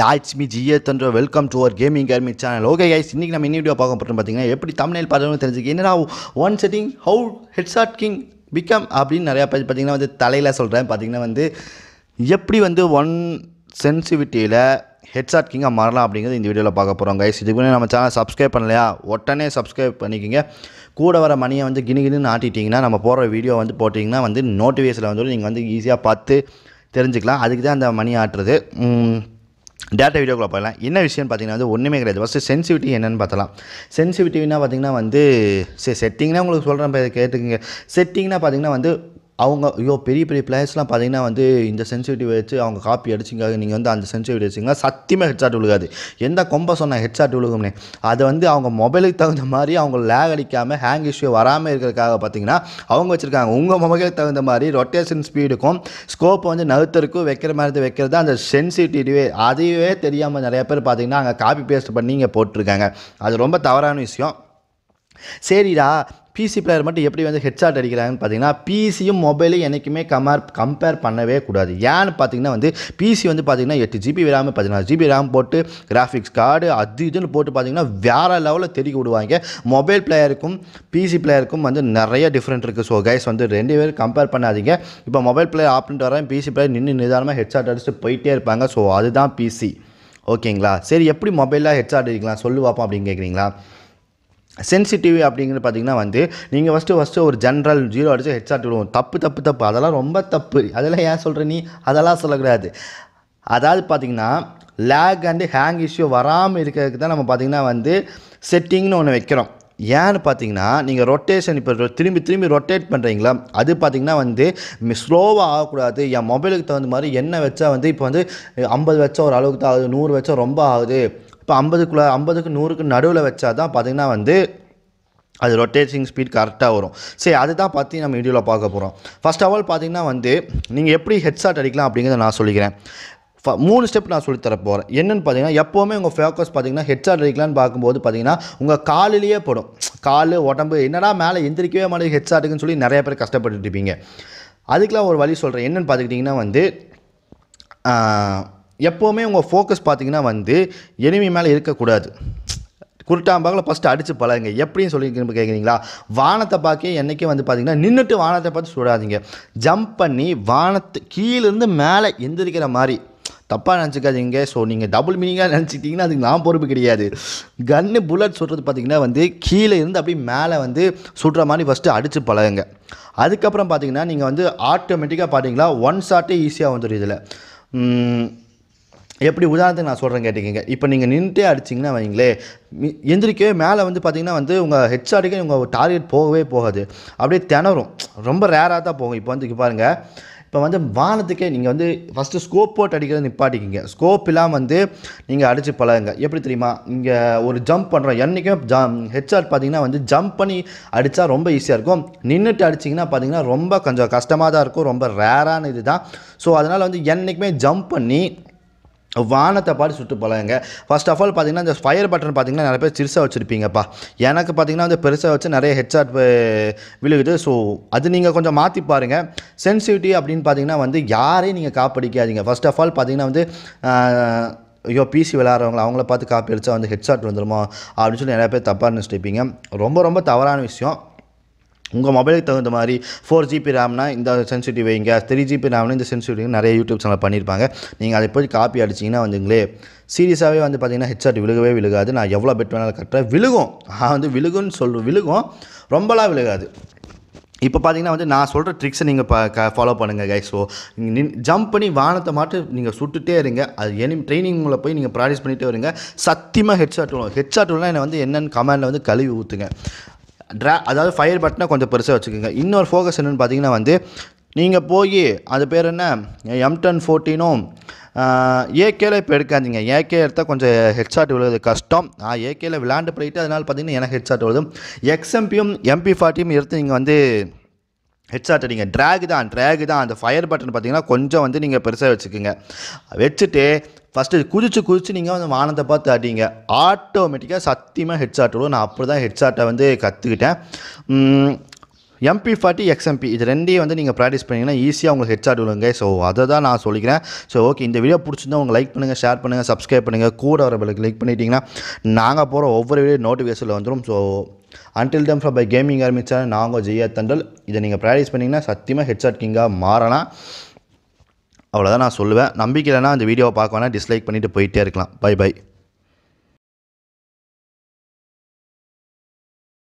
yeah it's me welcome to our gaming army channel okay guys இன்றைக்கி நம்ம என்ன video பார்க்க போகிறோம் பார்த்தீங்கன்னா எப்படி தமிழில் பார்த்தோம்னு தெரிஞ்சுக்கி என்னன்னா one setting how headshot king become அப்படின்னு நிறையா பேர் பார்த்தீங்கன்னா வந்து தலையில் சொல்கிறேன் பார்த்தீங்கன்னா வந்து எப்படி வந்து ஒன் சென்சிவிட்டியில் ஹெட்ஷாட் கிங்காக மாறலாம் அப்படிங்கிறது இந்த வீடியோவில் பார்க்க போகிறோம் கைஸ் இதுக்கு நம்ம சேனல் சப்ஸ்கிரைப் பண்ணலையா உடனே சப்ஸ்கிரைப் பண்ணிக்கோங்க கூட வர மணியை வந்து கிணி கிணின்னு ஆட்டிட்டிங்கன்னா நம்ம போகிற வீடியோ வந்து போட்டிங்கன்னா வந்து நோட்டிஃபிகேஷனில் வந்து நீங்கள் வந்து ஈஸியாக பார்த்து தெரிஞ்சுக்கலாம் அதுக்கு தான் அந்த மணி ஆட்டுறது டேட்டா வீடியோக்குள்ளே போகலாம் என்ன விஷயம்னு பார்த்தீங்கன்னா வந்து ஒன்றுமே கிடையாது ஃபஸ்ட்டு சென்சிவிட்டி என்னென்னு பார்த்தலாம் சென்சிவிட்டினா பார்த்திங்கன்னா வந்து சரி செட்டிங்னா உங்களுக்கு சொல்கிறேன் கேட்டுக்கோங்க செட்டிங்னா பார்த்திங்கன்னா வந்து அவங்க ஐயோ பெரிய பெரிய பிளேயர்ஸ்லாம் பார்த்தீங்கன்னா வந்து இந்த சென்சிட்டிவ் வச்சு அவங்க காப்பி அடிச்சிங்காக நீங்கள் வந்து அந்த சென்சிட்டிவ் அடிச்சிங்க சத்தியமாக ஹெட்சாட் விழுகாது எந்த கொம்ப சொன்னால் ஹெட்சாட் விழுகும்னே அது வந்து அவங்க மொபைலுக்கு தகுந்த மாதிரி அவங்க லேக் அடிக்காமல் ஹேங் இஷ்யூ வராமல் இருக்கிறதுக்காக பார்த்தீங்கன்னா அவங்க வச்சுருக்காங்க உங்கள் மொபைலுக்கு தகுந்த மாதிரி ரொட்டேஷன் ஸ்பீடுக்கும் ஸ்கோப் வந்து நகுத்தருக்கும் வைக்கிற மாதிரி வைக்கிறது அந்த சென்சிட்டிவே அதையே தெரியாமல் நிறையா பேர் பார்த்தீங்கன்னா அங்கே காப்பி பேஸ்ட் பண்ணி இங்கே போட்டிருக்காங்க அது ரொம்ப தவறான விஷயம் சரிடா பிசி பிளேயர் மட்டும் எப்படி வந்து ஹெட்ஷாட் அடிக்கிறாங்கன்னு பார்த்தீங்கன்னா பிசியும் மொபைலும் என்றைக்குமே கமார் கம்பேர் பண்ணவே கூடாது ஏன்னு பார்த்தீங்கன்னா வந்து பிசி வந்து பார்த்தீங்கன்னா எட்டு ஜிபி ரேம் பதினாறு ஜிபி ரேம் போட்டு கிராஃபிக்ஸ் கார்டு அது இதுன்னு போட்டு பார்த்தீங்கன்னா வேறு லெவலில் தெரிய விடுவாங்க மொபைல் பிளேயருக்கும் பிசி பிளேயருக்கும் வந்து நிறைய டிஃப்ரெண்ட் இருக்குது ஸோ கைஸ் வந்து ரெண்டு பேரும் கம்பேர் பண்ணாதீங்க இப்போ மொபைல் பிளேயர் ஆப்னு வரேன் பிசி பிளேயர் நின்று நிதானமாக ஹெட்ஷாட் அடிச்சுட்டு போயிட்டே இருப்பாங்க ஸோ அதுதான் பிசி ஓகேங்களா சரி எப்படி மொபைலில் ஹெட்ஷாட் அடிக்கலாம் சொல்லு பார்ப்போம் அப்படின்னு கேட்குறீங்களா சென்சிட்டிவ் அப்படிங்கிறது பார்த்தீங்கன்னா வந்து நீங்கள் ஃபஸ்ட்டு ஃபஸ்ட்டு ஒரு ஜென்ரல் ஜீரோ ஹெச் ஆர்ட் விடுவோம் தப்பு தப்பு தப்பு அதெல்லாம் ரொம்ப தப்பு அதெல்லாம் ஏன் சொல்கிற நீ அதெல்லாம் சொல்லக்கூடாது அதாவது பார்த்தீங்கன்னா லேக் அண்டு ஹேங் இஷ்யூ வராமல் இருக்கிறதுக்கு தான் நம்ம பார்த்திங்கன்னா வந்து செட்டிங்னு ஒன்று வைக்கிறோம் ஏன்னு பார்த்தீங்கன்னா நீங்கள் ரொட்டேஷன் இப்போ திரும்பி திரும்பி ரொட்டேட் பண்ணுறீங்களா அது பார்த்தீங்கன்னா வந்து ஸ்லோவாக ஆகக்கூடாது என் மொபைலுக்கு தகுந்த மாதிரி என்ன வச்சா வந்து இப்போ வந்து ஐம்பது வச்சா ஒரு அளவுக்கு தான் ஆகுது நூறு வச்சா ரொம்ப ஆகுது இப்போ ஐம்பதுக்குள்ளே ஐம்பதுக்கு நூறுக்கு நடுவில் வச்சா தான் பார்த்திங்கன்னா வந்து அது ரொட்டேட்டிங் ஸ்பீட் கரெக்டாக வரும் சரி அதுதான் பற்றி நம்ம வீடியோவில் பார்க்க போகிறோம் ஃபஸ்ட் ஆஃப் ஆல் பார்த்திங்கன்னா வந்து நீங்கள் எப்படி ஹெட்ஷாட் அடிக்கலாம் அப்படிங்கிறத நான் சொல்லிக்கிறேன் ஃப மூணு ஸ்டெப் நான் சொல்லித்தர போகிறேன் என்னென்னு பார்த்தீங்கன்னா எப்போவுமே உங்கள் ஃபோக்கஸ் பார்த்தீங்கன்னா ஹெட்ஷாட் அடிக்கலான்னு பார்க்கும்போது பார்த்தீங்கன்னா உங்கள் காலிலேயே போடும் கால் உடம்பு என்னடா மேலே எந்திரிக்கவே மாட்டேங்குது ஹெட்ஷாட்டுக்குன்னு சொல்லி நிறைய பேர் கஷ்டப்பட்டுட்டு இருப்பீங்க அதுக்கெலாம் ஒரு வழி சொல்கிறேன் என்னென்னு பார்த்துக்கிட்டிங்கன்னா வந்து எப்போவுமே உங்கள் ஃபோக்கஸ் பார்த்தீங்கன்னா வந்து எனிமி மேலே இருக்கக்கூடாது குருட்டாம்பாக்கில் ஃபஸ்ட்டு அடித்து பழகுங்க எப்படின்னு சொல்லி கேட்குறீங்களா வானத்தை பார்க்க என்றைக்கே வந்து பார்த்தீங்கன்னா நின்றுட்டு வானத்தை பார்த்து சுடாதீங்க ஜம்ப் பண்ணி வானத்து கீழேருந்து மேலே எந்திரிக்கிற மாதிரி தப்பாக நினச்சிக்காதீங்க ஸோ நீங்கள் டபுள் மீனிங்காக நினச்சிக்கிட்டிங்கன்னா அதுக்கு நான் பொறுப்பு கிடையாது கன்னு புல்லட் சுடுறது பார்த்திங்கன்னா வந்து கீழே இருந்து அப்படியே மேலே வந்து சுடுற மாதிரி ஃபஸ்ட்டு அடித்து பழகுங்க அதுக்கப்புறம் பார்த்திங்கன்னா நீங்கள் வந்து ஆட்டோமேட்டிக்காக பார்த்தீங்களா ஒன் ஷாட்டே ஈஸியாக வந்துடும் இதில் எப்படி உதாரணத்துக்கு நான் சொல்கிறேன் கேட்டிங்க இப்போ நீங்கள் நின்றுட்டே அடிச்சிங்கன்னா வைங்களே எந்திரிக்கவே மேலே வந்து பார்த்தீங்கன்னா வந்து உங்கள் ஹெச்ஆருக்கு உங்கள் டார்கெட் போகவே போகாது அப்படியே திணறும் ரொம்ப ரேராக தான் போகும் இப்போ வந்து பாருங்கள் இப்போ வந்து வானத்துக்கே நீங்கள் வந்து ஃபஸ்ட்டு ஸ்கோப் போட்டு அடிக்கிறது நிப்பாட்டிக்கிங்க ஸ்கோப் இல்லாமல் வந்து நீங்கள் அடித்து பழகுங்க எப்படி தெரியுமா இங்கே ஒரு ஜம்ப் பண்ணுறோம் என்றைக்கும் ஜம் ஹெச்ஆர் பார்த்தீங்கன்னா வந்து ஜம்ப் பண்ணி அடித்தா ரொம்ப ஈஸியாக இருக்கும் நின்றுட்டு அடிச்சிங்கன்னா பார்த்தீங்கன்னா ரொம்ப கொஞ்சம் கஷ்டமாக தான் இருக்கும் ரொம்ப ரேரான இது தான் ஸோ அதனால் வந்து என்றைக்குமே ஜம்ப் பண்ணி வானத்தை பாடி சுட்டு போகலாங்க ஃபஸ்ட் ஆஃப் ஆல் பார்த்திங்கன்னா இந்த ஃபயர் பட்டன் பார்த்தீங்கன்னா நிறைய பேர் சிறுசாக வச்சுருப்பீங்கப்பா எனக்கு பார்த்தீங்கன்னா வந்து பெருசாக வச்சு நிறைய ஹெட்சாட் விழுகுது ஸோ அது நீங்கள் கொஞ்சம் மாற்றி பாருங்கள் சென்சிட்டிவிட்டி அப்படின்னு பார்த்தீங்கன்னா வந்து யாரையும் நீங்கள் காப்படிக்காதீங்க ஃபஸ்ட் ஆஃப் ஆல் பார்த்திங்கன்னா வந்து ஐயோ பிசி விளாட்றவங்களை அவங்கள பார்த்து காப்பி அடித்தா வந்து ஹெட்சாட் வந்துடுமா அப்படின்னு சொல்லி நிறைய பேர் தப்பாக நினச்சிட்டு இருப்பீங்க ரொம்ப ரொம்ப தவறான விஷயம் உங்கள் மொபைலுக்கு தகுந்த மாதிரி ஃபோர் ஜிபி ரேம்னா இந்த சென்சிட்டிவ் வைங்க த்ரீ ஜிபி ரேம்னா இந்த சென்சிட்டிவ் நிறைய யூடியூப் சேனல் பண்ணியிருப்பாங்க நீங்கள் அதை போய் காப்பி அடிச்சிங்கன்னா வந்துங்களே சீரியஸாகவே வந்து பார்த்திங்கன்னா ஹெச்ஆர்டி விழுகவே விழுகாது நான் எவ்வளோ பெட் வேணாலும் கட்டுறேன் விழுகும் ஆ வந்து விழுகுன்னு சொல்கிறேன் விழுகும் ரொம்பலாம் விழுகாது இப்போ பார்த்தீங்கன்னா வந்து நான் சொல்கிற ட்ரிக்ஸை நீங்கள் க ஃபாலோ பண்ணுங்கள் கைஸ் ஸோ ஜம்ப் பண்ணி வானத்தை மாட்டு நீங்கள் சுட்டுட்டே இருங்க அது எனி ட்ரைனிங் உங்களை போய் நீங்கள் ப்ராக்டிஸ் பண்ணிகிட்டே வருங்க சத்தியமாக ஹெட்ஷாட் விழும் ஹெட்ஷாட் என்னை வந்து என்னென்னு கமெண்டில் வந்து கழுவி ஊற்றுங்க ட்ரா அதாவது ஃபயர் பட்டனை கொஞ்சம் பெருசாக வச்சுக்கோங்க இன்னொரு ஃபோக்கஸ் என்னென்னு பார்த்தீங்கன்னா வந்து நீங்கள் போய் அது பேர் என்ன எம் டென் ஃபோர்டீனும் ஏகேல இப்போ எடுக்காதீங்க ஏகே எடுத்தால் கொஞ்சம் ஹெட்ஷாட் விழுவது கஷ்டம் நான் ஏகேல விளாண்டு போயிட்டு அதனால் பார்த்தீங்கன்னா எனக்கு ஹெட்ஷாட் விழுது எக்ஸ்எம்பியும் எம்பி ஃபார்ட்டியும் எடுத்து நீங்கள் வந்து ஹெட்ஷாட்டை நீங்கள் ட்ராக் தான் ட்ராக் தான் அந்த ஃபயர் பட்டன் பார்த்தீங்கன்னா கொஞ்சம் வந்து நீங்கள் பெருசாக வச்சுக்கோங்க வச்சுட்டு ஃபஸ்ட்டு குதிச்சு குதிச்சு நீங்கள் வந்து வானத்தை பார்த்து அடிங்க ஆட்டோமேட்டிக்காக சத்தியமாக ஹெட்ஷாட் விடும் நான் அப்படி தான் ஹெட்ஷாட்டை வந்து கற்றுக்கிட்டேன் எம்பி ஃபார்ட்டி எக்ஸ்எம்பி இது ரெண்டையும் வந்து நீங்கள் ப்ராக்டிஸ் பண்ணிங்கன்னா ஈஸியாக உங்களுக்கு ஹெட்ஷாட் விழுங்க ஸோ அதை தான் நான் சொல்லிக்கிறேன் ஸோ ஓகே இந்த வீடியோ பிடிச்சிருந்தா உங்கள் லைக் பண்ணுங்கள் ஷேர் பண்ணுங்கள் சப்ஸ்கிரைப் பண்ணுங்கள் கூட வர பிள்ளைக்கு லைக் பண்ணிட்டீங்கன்னா நாங்கள் போகிற ஒவ்வொரு வீடியோ நோட்டிஃபிகேஷனில் வந்துடும் so until then for bye gaming army channel நாங்கள் ஜெய தண்டல் இதை நீங்கள் ப்ராக்டிஸ் பண்ணிங்கன்னா சத்தியமாக ஹெட்ஷாட் கிங்காக மாறலாம் அவ்வளோதான் நான் சொல்லுவேன் நம்பிக்கையிலனா அந்த வீடியோவை பார்க்க வேணா டிஸ்லைக் பண்ணிவிட்டு போயிட்டே இருக்கலாம் பை பை